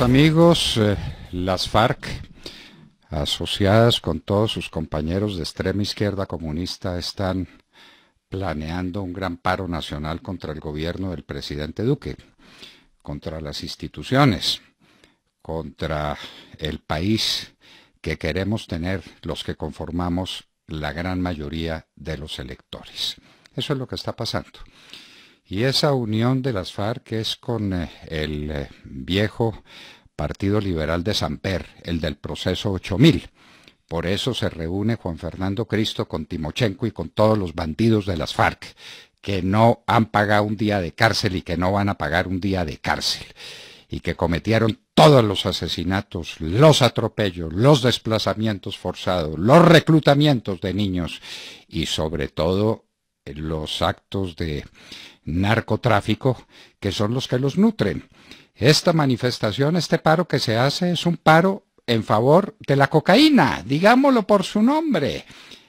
amigos, eh, las FARC, asociadas con todos sus compañeros de extrema izquierda comunista, están planeando un gran paro nacional contra el gobierno del presidente Duque, contra las instituciones, contra el país que queremos tener los que conformamos la gran mayoría de los electores. Eso es lo que está pasando. Y esa unión de las FARC es con eh, el eh, viejo Partido Liberal de Samper, el del proceso 8000. Por eso se reúne Juan Fernando Cristo con Timochenko y con todos los bandidos de las FARC, que no han pagado un día de cárcel y que no van a pagar un día de cárcel, y que cometieron todos los asesinatos, los atropellos, los desplazamientos forzados, los reclutamientos de niños y sobre todo eh, los actos de narcotráfico, que son los que los nutren. Esta manifestación, este paro que se hace es un paro en favor de la cocaína, digámoslo por su nombre.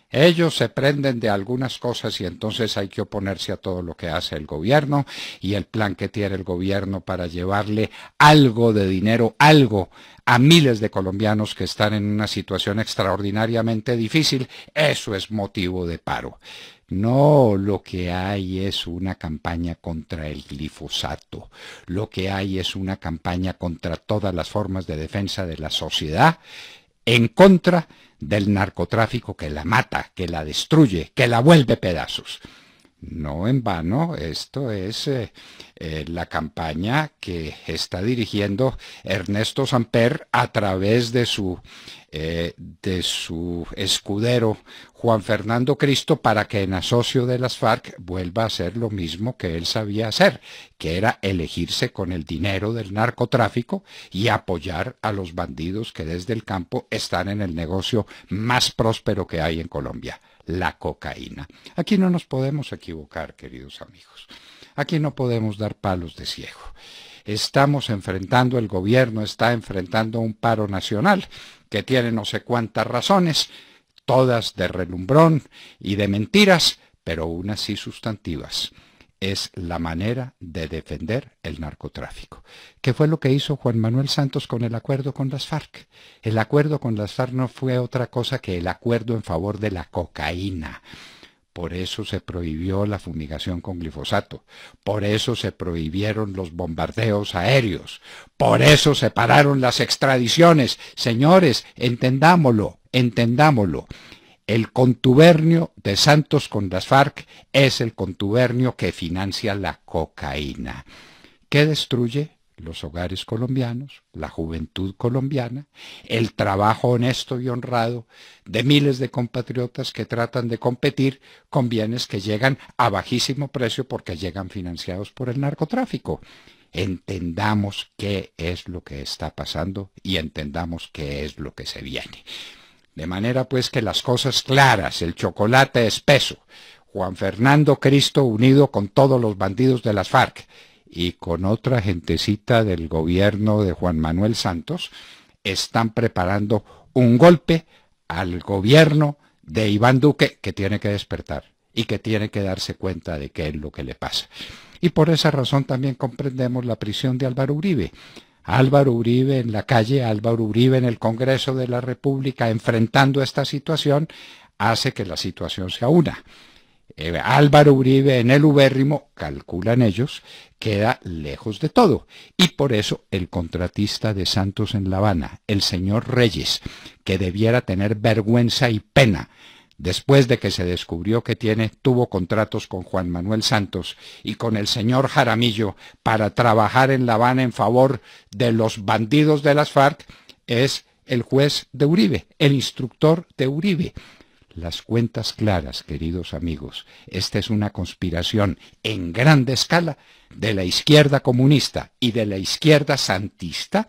Ellos se prenden de algunas cosas y entonces hay que oponerse a todo lo que hace el gobierno y el plan que tiene el gobierno para llevarle algo de dinero, algo a miles de colombianos que están en una situación extraordinariamente difícil. Eso es motivo de paro. No, lo que hay es una campaña contra el glifosato. Lo que hay es una campaña contra todas las formas de defensa de la sociedad en contra del narcotráfico que la mata, que la destruye, que la vuelve pedazos. No en vano, esto es eh, eh, la campaña que está dirigiendo Ernesto Samper a través de su, eh, de su escudero Juan Fernando Cristo para que en asocio de las FARC vuelva a hacer lo mismo que él sabía hacer, que era elegirse con el dinero del narcotráfico y apoyar a los bandidos que desde el campo están en el negocio más próspero que hay en Colombia la cocaína. Aquí no nos podemos equivocar, queridos amigos. Aquí no podemos dar palos de ciego. Estamos enfrentando, el gobierno está enfrentando un paro nacional que tiene no sé cuántas razones, todas de relumbrón y de mentiras, pero unas sí sustantivas es la manera de defender el narcotráfico. ¿Qué fue lo que hizo Juan Manuel Santos con el acuerdo con las FARC? El acuerdo con las FARC no fue otra cosa que el acuerdo en favor de la cocaína. Por eso se prohibió la fumigación con glifosato. Por eso se prohibieron los bombardeos aéreos. Por eso se pararon las extradiciones. Señores, entendámoslo, entendámoslo. El contubernio de Santos con las FARC es el contubernio que financia la cocaína, que destruye los hogares colombianos, la juventud colombiana, el trabajo honesto y honrado de miles de compatriotas que tratan de competir con bienes que llegan a bajísimo precio porque llegan financiados por el narcotráfico. Entendamos qué es lo que está pasando y entendamos qué es lo que se viene. De manera pues que las cosas claras, el chocolate espeso, Juan Fernando Cristo unido con todos los bandidos de las FARC y con otra gentecita del gobierno de Juan Manuel Santos, están preparando un golpe al gobierno de Iván Duque que tiene que despertar y que tiene que darse cuenta de qué es lo que le pasa. Y por esa razón también comprendemos la prisión de Álvaro Uribe. Álvaro Uribe en la calle, Álvaro Uribe en el Congreso de la República enfrentando esta situación, hace que la situación se una. Eh, Álvaro Uribe en el ubérrimo, calculan ellos, queda lejos de todo. Y por eso el contratista de Santos en La Habana, el señor Reyes, que debiera tener vergüenza y pena después de que se descubrió que tiene, tuvo contratos con Juan Manuel Santos y con el señor Jaramillo para trabajar en La Habana en favor de los bandidos de las FARC, es el juez de Uribe, el instructor de Uribe. Las cuentas claras, queridos amigos, esta es una conspiración en grande escala de la izquierda comunista y de la izquierda santista,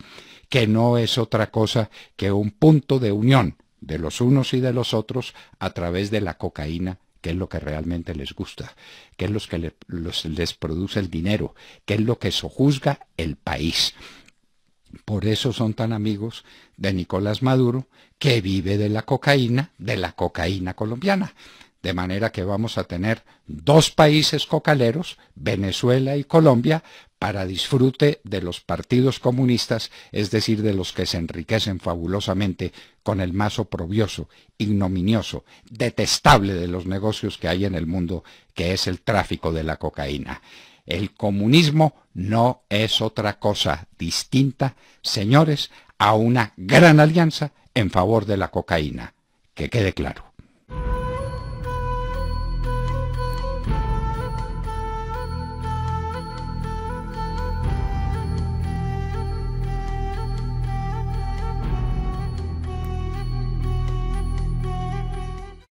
que no es otra cosa que un punto de unión de los unos y de los otros a través de la cocaína que es lo que realmente les gusta, que es lo que les produce el dinero, que es lo que sojuzga el país. Por eso son tan amigos de Nicolás Maduro, que vive de la cocaína, de la cocaína colombiana. De manera que vamos a tener dos países cocaleros, Venezuela y Colombia, para disfrute de los partidos comunistas, es decir, de los que se enriquecen fabulosamente con el más oprobioso, ignominioso, detestable de los negocios que hay en el mundo, que es el tráfico de la cocaína. El comunismo no es otra cosa distinta, señores, a una gran alianza en favor de la cocaína. Que quede claro.